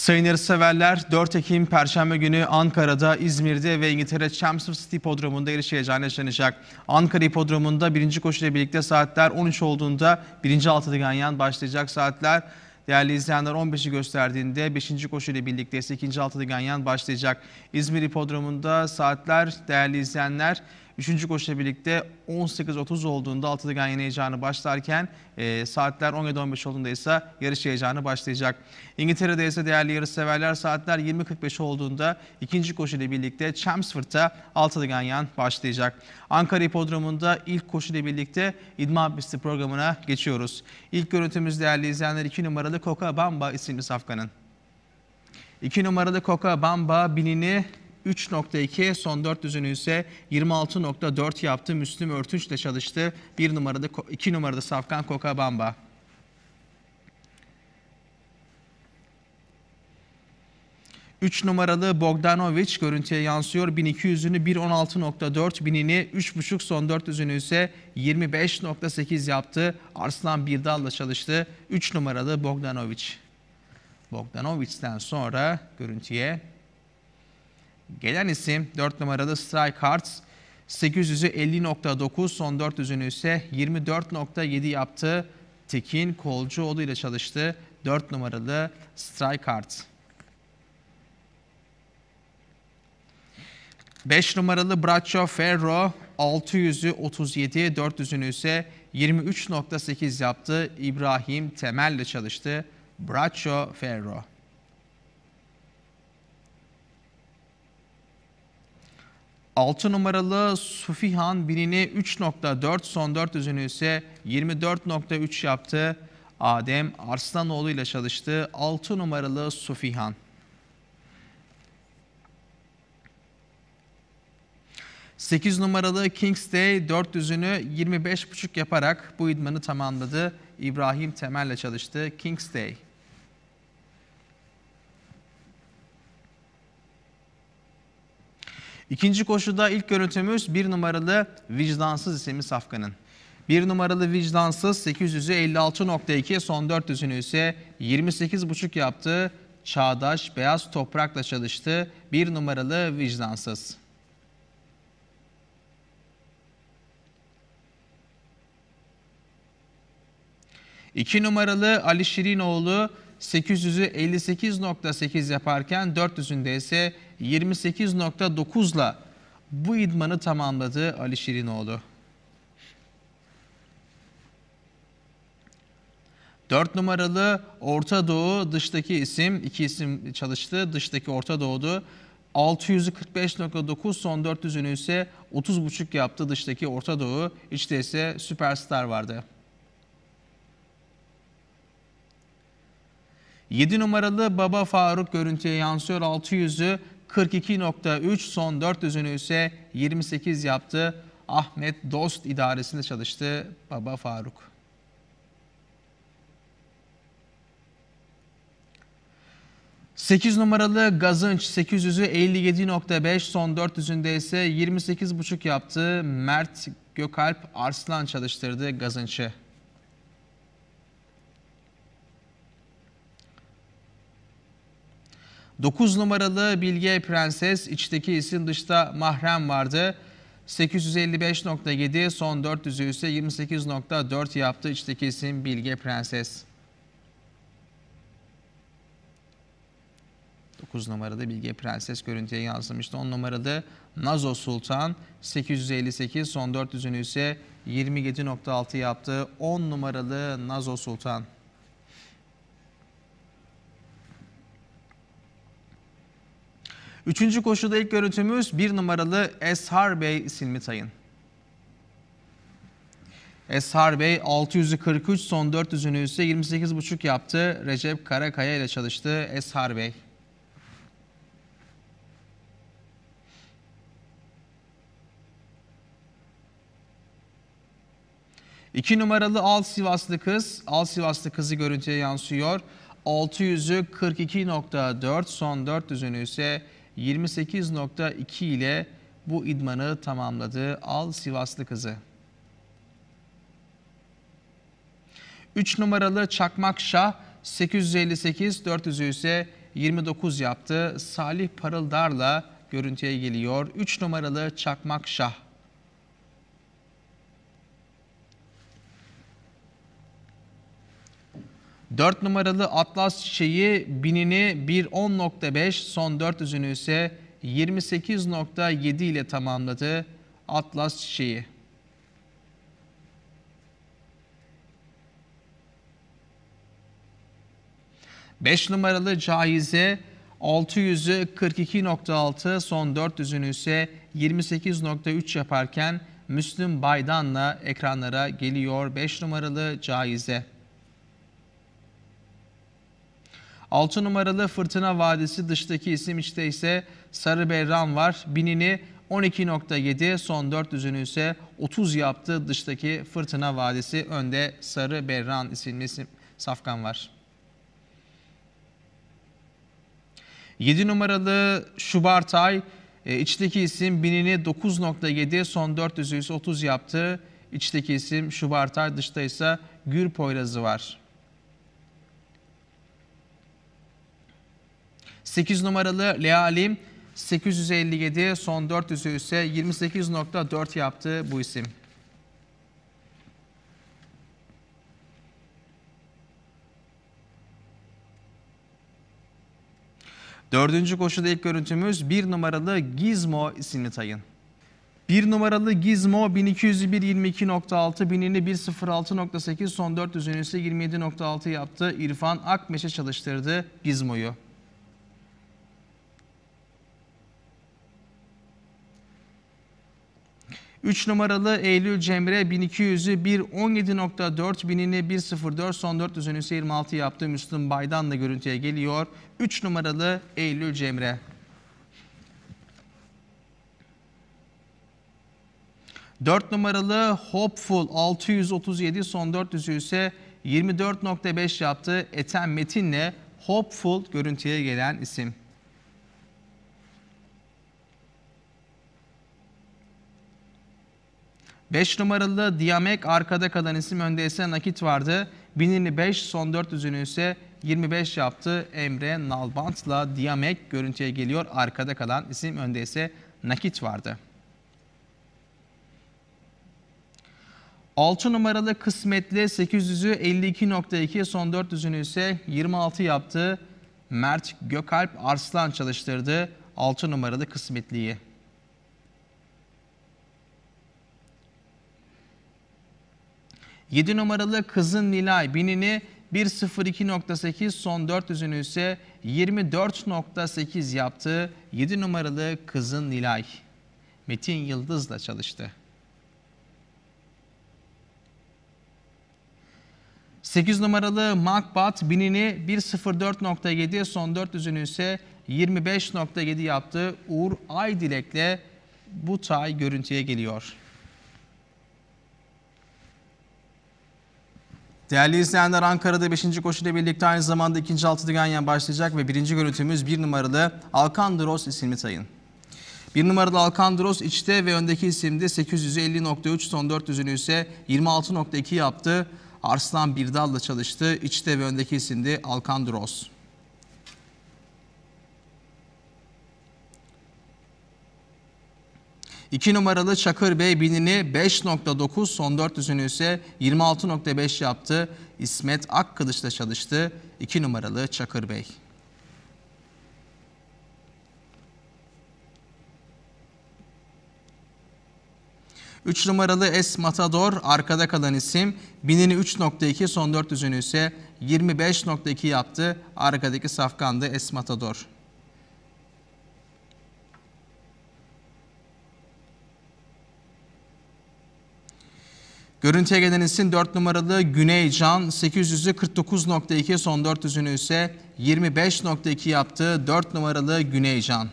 Sayın yarışseverler 4 Ekim Perşembe günü Ankara'da, İzmir'de ve İngiltere Chelmsford City Hipodromu'nda yarış heyecanı yaşanacak. Ankara Hipodromu'nda birinci koşuyla birlikte saatler 13 olduğunda birinci altılı yan başlayacak saatler. Değerli izleyenler 15'i gösterdiğinde 5. koşuyla birlikte ise 2. altılı ganyan başlayacak. İzmir Hipodromu'nda saatler değerli izleyenler Üçüncü koşuyla birlikte 18.30 olduğunda altı da yeni heyecanı başlarken e, saatler 17.15 olduğunda ise yarış heyecanı başlayacak. İngiltere'de ise değerli yarış severler saatler 20.45 olduğunda ikinci koşuyla birlikte Chelmsford'da altı da ganyan başlayacak. Ankara Hipodromu'nda ilk koşuyla birlikte idman pisti programına geçiyoruz. İlk görüntümüz değerli izleyenler 2 numaralı Coca Bamba isimli safkanın. 2 numaralı Coca Bamba binini 3.2 son 4 düzünü ise 26.4 yaptı. Müslüm Örtünç ile çalıştı. 1 numarada 2 numarada Safkan Kokabamba. Üç numaralı Bogdanovic görüntüye yansıyor. 1200'ünü 1.16.4, 1000'ini 3.5 son 400'ünü ise 25.8 yaptı. Arslan Birdal'la çalıştı. Üç numaralı Bogdanovic. Bogdanovic'den sonra görüntüye Gelen isim 4 numaralı Strike Hearts. 800'ü 50.9 son 400'ünü ise 24.7 yaptı. Tekin Kolcuoğlu ile çalıştı. 4 numaralı Strike Hearts. 5 numaralı Braccio Ferro 600'ü 37, 400'ünü ise 23.8 yaptı. İbrahim Temel ile çalıştı. Braccio Ferro. 6 numaralı Sufihan birini 3.4 son 4 üzünü ise 24.3 yaptı. Adem Arslanoğlu ile çalıştı 6 numaralı Sufihan. Sekiz numaralı Kings Day dört düzünü 25.5 yaparak bu idmanı tamamladı. İbrahim Temel'le çalıştı Kings Day. İkinci koşuda ilk görüntümüz bir numaralı vicdansız isimli Safkan'ın. Bir numaralı vicdansız 800'ü 56.2 son 400'ünü ise 28.5 yaptı. Çağdaş beyaz toprakla çalıştı. Bir numaralı vicdansız. İki numaralı Ali Şirinoğlu 800'ü 58.8 yaparken 400'ünde ise 28.9'la bu idmanı tamamladı Ali Şirinoğlu. 4 numaralı Orta Doğu dıştaki isim, iki isim çalıştı. Dıştaki Orta Doğu'du. 645.9 son 400'ünü ise 30.5 yaptı dıştaki Orta Doğu. içte ise Süperstar vardı. 7 numaralı Baba Faruk görüntüye yansıyor. 600'ü 42.3 son 400'ünü ise 28 yaptı. Ahmet Dost idaresinde çalıştı Baba Faruk. Sekiz numaralı Gazınç 800'ü 57.5 son 400'ünde ise 28.5 yaptı. Mert Gökalp Arslan çalıştırdı Gazınç'ı. 9 numaralı Bilge Prenses içteki isim dışta mahrem vardı. 855.7 son 400'ü ise 28.4 yaptı içteki isim Bilge Prenses. 9 numaralı Bilge Prenses görüntüye yansımıştı. 10 numaralı Nazo Sultan 858 son 400'ünü ise 27.6 yaptı. 10 numaralı Nazo Sultan. Üçüncü koşuda ilk görüntümüz bir numaralı Eshar Bey Silmi Tayın. Eshar Bey 643 son 400'ünü ise 28,5 yaptı. Recep Karakaya ile çalıştı Eshar Bey. İki numaralı Al Sivaslı kız. Al Sivaslı kızı görüntüye yansıyor. 600'ü 42.4 son 400'ünü ise 28.2 ile bu idmanı tamamladı. Al Sivaslı kızı. 3 numaralı Çakmak Şah 858, 400'ü ise 29 yaptı. Salih Parıldar'la görüntüye geliyor. 3 numaralı Çakmak Şah. 4 numaralı Atlas çiçeği binini 1.10.5 son 400'ünü ise 28.7 ile tamamladı Atlas çiçeği. Beş numaralı Cahize 600'ü 42.6 son 400'ünü ise 28.3 yaparken Müslüm Baydan'la ekranlara geliyor 5 numaralı Cahize. 6 numaralı Fırtına Vadisi dıştaki isim içte ise Sarı Berran var. Binini 12.7 son düzünü ise 30 yaptı. Dıştaki Fırtına Vadisi önde Sarı Berran isimli isim, safkan var. 7 numaralı Şubartay e, içteki isim binini 9.7 son 400'ü ise 30 yaptı. İçteki isim Şubartay dışta ise Gür Poyrazı var. 8 numaralı Lealim 857 son 400'ü ise 28.4 yaptı bu isim. Dördüncü koşuda ilk görüntümüz 1 numaralı Gizmo isimli tayın. 1 numaralı Gizmo 1201 22.6, binini 106.8, son 400'ünü ise 27.6 yaptı. İrfan Akmeş'e çalıştırdı Gizmo'yu. 3 numaralı Eylül Cemre 1200'ü 1.17.4 binini 1.04 son 4 düzeni 26 yaptığı Müslüm Baydan da görüntüye geliyor. 3 numaralı Eylül Cemre. Dört numaralı Hopeful 637 son dört düzü ise 24.5 yaptı. Eten Metin'le Hopeful görüntüye gelen isim. 5 numaralı Diamek arkada kalan isim önde ise nakit vardı. 1025 son 400'ünü ise 25 yaptı. Emre Nalbant'la Diamek görüntüye geliyor. Arkada kalan isim önde ise nakit vardı. 6 numaralı kısmetli 800'ü 52.2 son 400'ünü ise 26 yaptı. Mert Gökalp Arslan çalıştırdı 6 numaralı kısmetliyi. 7 numaralı Kızın Nilay binini 1.02.8 son 400'ünü ise 24.8 yaptı. 7 numaralı Kızın Nilay. Metin Yıldız'la çalıştı. 8 numaralı Makbat binini 1.04.7 son 400'ünü ise 25.7 yaptı. Uğur Aydilek'le bu tay görüntüye geliyor. Değerli izleyenler Ankara'da 5. koşuyla birlikte aynı zamanda 2. altılı ganyan başlayacak ve 1. görüntümüz 1 numaralı Alkandros isimli tayın. 1 numaralı Alkandros içte ve öndeki isimde 850.3 son 400'ünü ise 26.2 yaptı. Arslan Birdal'la çalıştı. İçte ve öndeki isimde Alkandros. 2 numaralı Çakır Bey binini 5.9 son 400'ünü ise 26.5 yaptı. İsmet Akkılıç'ta çalıştı 2 numaralı Çakır Bey. Üç numaralı Es Matador arkada kalan isim. Binini 3.2 son 400'ünü ise 25.2 yaptı. Arkadaki safkandı Es Matador. Görüntüye gelen 4 numaralı Güneycan 800'ü 49.2 son 400'ünü ise 25.2 yaptı 4 numaralı Güneycan.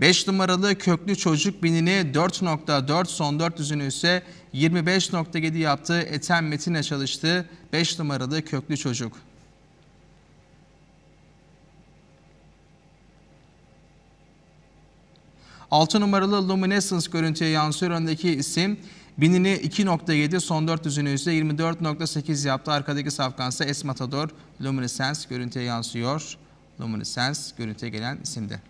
5 numaralı köklü çocuk binini 4.4 son 400'ünü ise 25.7 yaptı. Eten Metin'e çalıştı 5 numaralı köklü çocuk. 6 numaralı Luminescence görüntüye yansıyor. Öndeki isim binini 2.7 son 4 düzünü ise 24.8 yaptı. Arkadaki safkan ise Esmatador Luminescence görüntüye yansıyor. Luminescence görüntüye gelen isimde.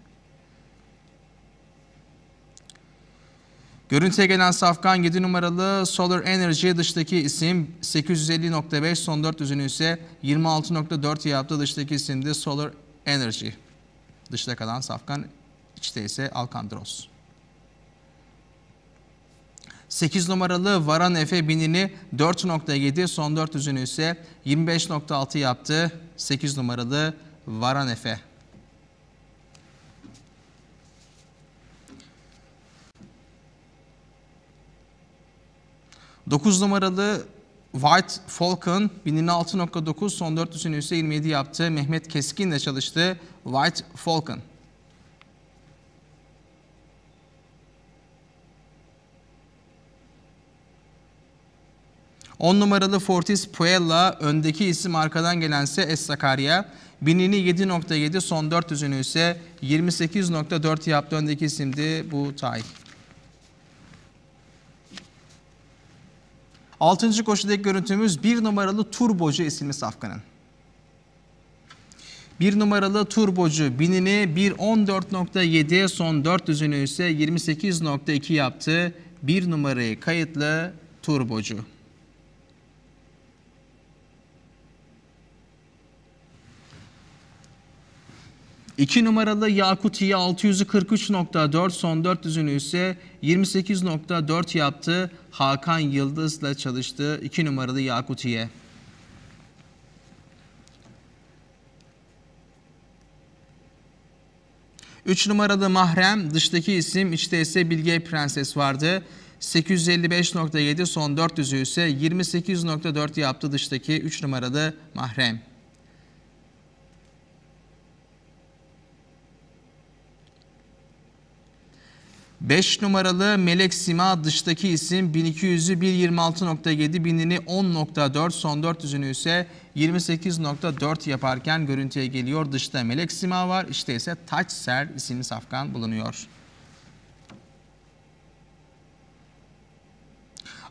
Görüntüye gelen safkan 7 numaralı Solar Energy dıştaki isim 850.5 son 4 düzünü ise 26.4 yaptı. Dıştaki isim Solar Energy. Dışta kalan safkan Beşiktaş'ta ise Alkandros. 8 numaralı Varan Efe binini 4.7 son 400'ünü ise 25.6 yaptı 8 numaralı Varan Efe. Dokuz numaralı White Falcon 1006.9 son 400'ünü ise 27 yaptı. Mehmet Keskin ile çalıştı White Falcon. 10 numaralı Fortis Puella, öndeki isim arkadan gelense Es Sakarya. Binini 7.7, son 400'ünü ise 28.4 yaptı. Öndeki isimdi bu Tay. 6. koşudaki görüntümüz 1 numaralı Turbocu isimli Safkan'ın. 1 numaralı turbocu binini 1.14.7 son 400'ünü ise 28.2 yaptı. 1 numarayı kayıtlı turbocu. 2 numaralı Yakutiye 643.4 son 4 düzünü ise 28.4 yaptı. Hakan Yıldız'la çalıştı 2 numaralı Yakutiye. Üç numaralı Mahrem, dıştaki isim, içte ise Bilge Prenses vardı. 855.7 son 400'ü ise 28.4 yaptı dıştaki 3 numaralı Mahrem. 5 numaralı Melek Sima dıştaki isim 1200'ü 126.7 binini 10.4 son 400'ünü ise 28.4 yaparken görüntüye geliyor. Dışta Melek Sima var işte ise Ser isimli safkan bulunuyor.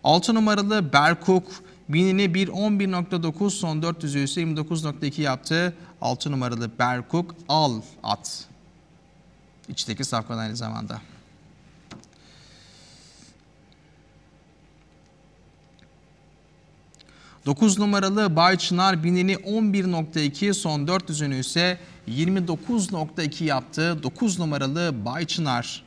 6 numaralı Berkuk binini 111.9 son 400'ü ise 29.2 yaptı. 6 numaralı Berkuk al at. İçteki safkan aynı zamanda. 9 numaralı Bay Çınar binini 11.2 son 400'ünü ise 29.2 yaptı. 9 numaralı Bay Çınar.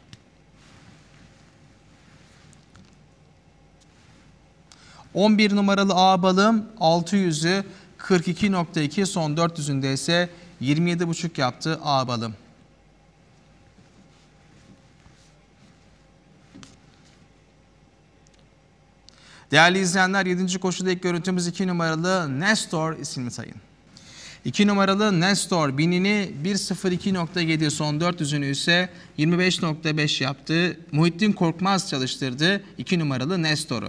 On bir numaralı A 600'ü 42.2 son 400'ünde ise 27.5 yaptı A Değerli izleyenler 7. koşuda ilk görüntümüz 2 numaralı Nestor isimli sayın. 2 numaralı Nestor binini 1.02.7 son 400'ünü ise 25.5 yaptı. Muhittin Korkmaz çalıştırdı 2 numaralı Nestor'u.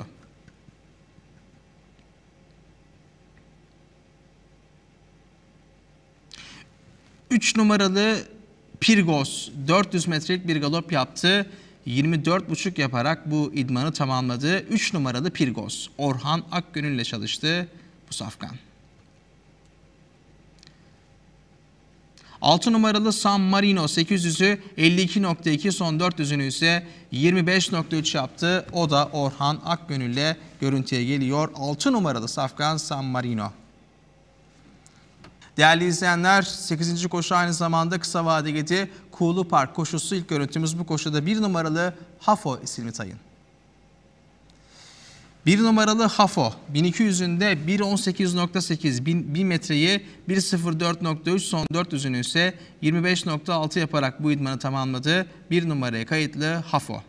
Üç numaralı Pirgos 400 metrelik bir galop yaptı. 24,5 yaparak bu idmanı tamamladı. 3 numaralı Pirgos Orhan Akgönül ile çalıştı bu safkan. 6 numaralı San Marino 800'ü 52.2 son 400'ünü ise 25.3 yaptı. O da Orhan Akgönül ile görüntüye geliyor. 6 numaralı safkan San Marino. Değerli izleyenler 8. koşu aynı zamanda kısa vadedeki Kuğulu Park koşusu ilk görüntümüz bu koşuda bir numaralı Hafo isimli tayın. Bir numaralı Hafo 1200'ünde 1.18.8 1000 metreyi 1.04.3 son 400'ünü ise 25.6 yaparak bu idmanı tamamladı. Bir numaraya kayıtlı Hafo.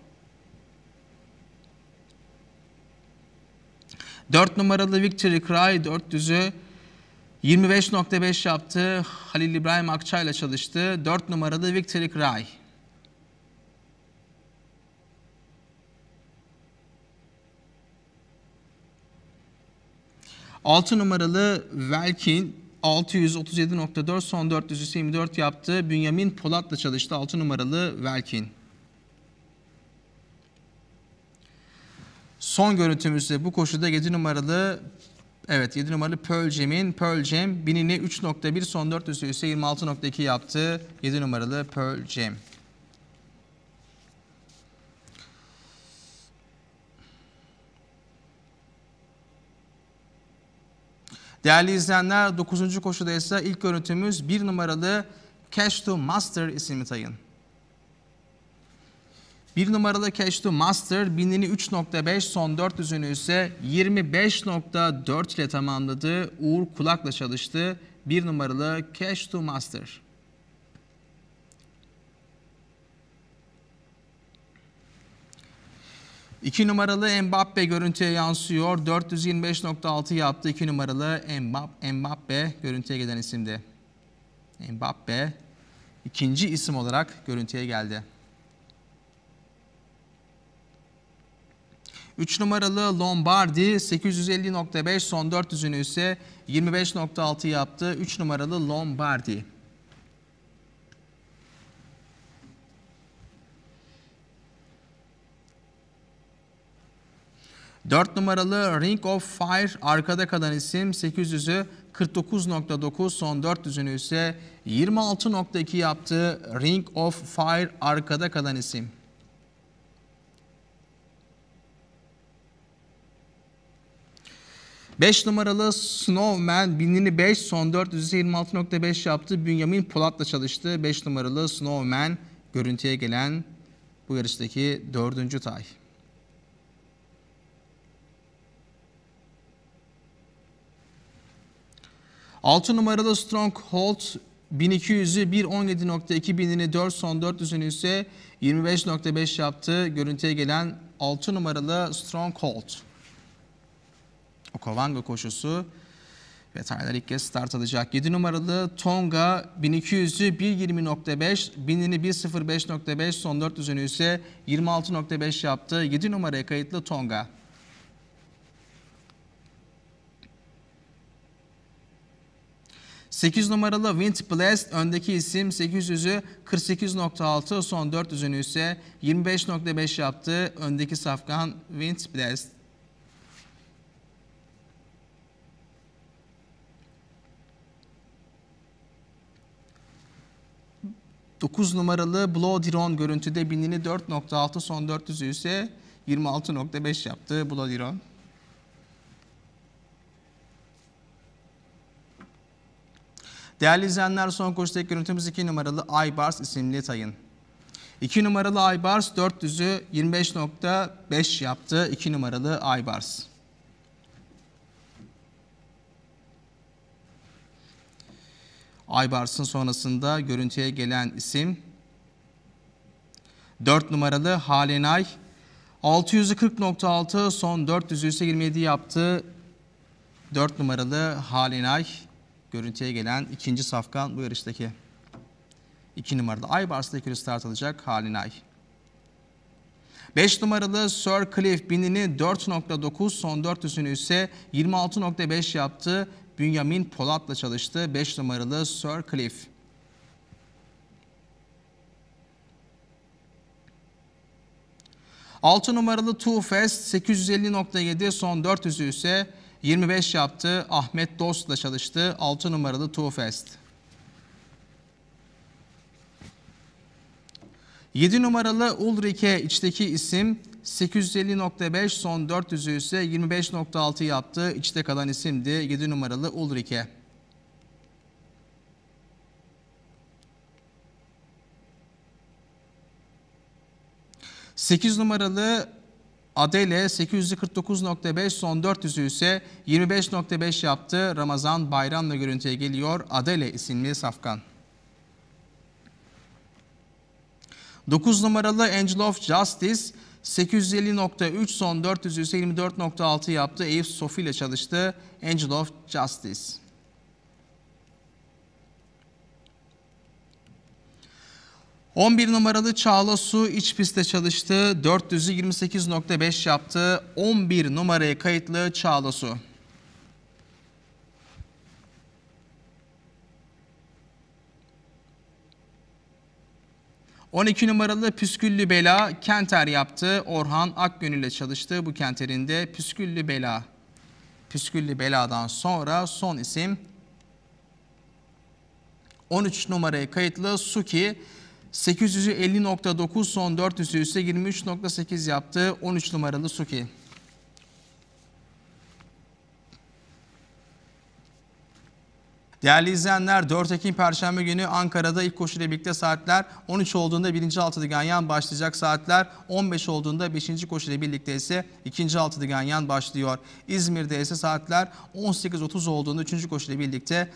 4 numaralı Victory Cry 400'ü 25.5 yaptı. Halil İbrahim Akça ile çalıştı. 4 numaralı Victory Cry. Altı numaralı Velkin 637.4 son 424 yaptı. Bünyamin Polat'la çalıştı 6 numaralı Velkin. Son görüntümüzde bu koşuda 7 numaralı Evet 7 numaralı Pearl Jam'in Pearl Jam binini 3.1 son 4 üstü üstü 26.2 yaptı. 7 numaralı Pearl Jam. Değerli izleyenler 9. koşuda ise ilk görüntümüz 1 numaralı Cash to Master isimli tayın. 1 numaralı Cash to Master binini 3.5 son 400'ünü ise 25.4 ile tamamladı. Uğur Kulak'la çalıştı. 1 numaralı Cash to Master. İki numaralı Mbappe görüntüye yansıyor. 425.6 yaptı. İki numaralı Mbappe, Mbappe görüntüye gelen isimdi. Mbappe ikinci isim olarak görüntüye geldi. 3 numaralı Lombardi 850.5 son 400'ünü ise 25.6 yaptı. 3 numaralı Lombardi. Dört numaralı Ring of Fire arkada kalan isim 800'ü 49.9 son 400'ünü ise 26.2 yaptı. Ring of Fire arkada kalan isim. 5 numaralı Snowman 1005 son 4 %26.5 yaptı. Bünyamin Polat'la çalıştı. 5 numaralı Snowman görüntüye gelen bu yarıştaki dördüncü tay. Altı numaralı Stronghold 1200'ü 1.17.2 binini 4 son 400'ünü ise 25.5 yaptı. Görüntüye gelen 6 numaralı Stronghold. O Okavanga koşusu ve Taylar ilk kez start alacak. 7 numaralı Tonga 1200'ü 1.20.5, 1000'ini 1.05.5, son 400'ünü ise 26.5 yaptı. 7 numaraya kayıtlı Tonga. Sekiz numaralı Wind Blast öndeki isim 800'ü 48.6 son 400'ünü ise 25.5 yaptı. Öndeki safkan Wind Blast. 9 numaralı Bloody Ron görüntüde binini 4.6 son 400'ü ise 26.5 yaptı Bloody Ron. Değerli izleyenler son koşudaki görüntümüz 2 numaralı Ibars isimli tayın. 2 numaralı Ibars 400'ü 25.5 yaptı 2 numaralı Aybars. Aybars'ın sonrasında görüntüye gelen isim 4 numaralı Halenay 640.6 son 400'ü yaptı. 4 numaralı Halenay görüntüye gelen ikinci safkan bu yarıştaki 2 numaralı Aybars'ta ikili start alacak Halenay. 5 numaralı Sir Cliff binini 4.9 son 400'ünü ise 26.5 yaptı. Bünyamin Polat'la çalıştı. 5 numaralı Sir Cliff. Altı numaralı Two Fest 850.7 son 400'ü ise 25 yaptı. Ahmet Dost'la çalıştı. Altı numaralı Two Fest. 7 numaralı Ulrike içteki isim 850.5 son 400'ü ise 25.6 yaptı. İçte kalan isimdi 7 numaralı Ulrike. Sekiz numaralı Adele 849.5 son 400'ü ise 25.5 yaptı. Ramazan Bayram'la görüntüye geliyor Adele isimli safkan. 9 numaralı Angel of Justice 850.3 son 424.6 yaptı. Eyüp Sofi ile çalıştı. Angel of Justice. 11 numaralı Çağla Su iç pistte çalıştı. 428.5 yaptı. 11 numaraya kayıtlı Çağla Su. 12 numaralı Püsküllü Bela Kenter yaptı. Orhan Akgönül ile çalıştı. Bu Kenter'in de Püsküllü Bela. Püsküllü Bela'dan sonra son isim 13 numaraya kayıtlı Suki. 850.9 son 400'ü ise 23.8 yaptı. 13 numaralı Suki. Değerli izleyenler 4 Ekim Perşembe günü Ankara'da ilk koşu ile birlikte saatler 13 olduğunda 1. yan başlayacak saatler 15 olduğunda 5. ile birlikte ise 2. yan başlıyor. İzmir'de ise saatler 18.30 olduğunda 3. ile birlikte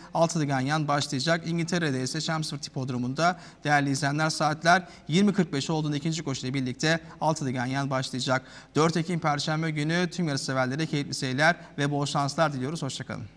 yan başlayacak. İngiltere'de ise Chelmsford Hipodromu'nda değerli izleyenler saatler 20.45 olduğunda 2. ile birlikte yan başlayacak. 4 Ekim Perşembe günü tüm yarış severlere keyifli seyirler ve bol şanslar diliyoruz. Hoşçakalın.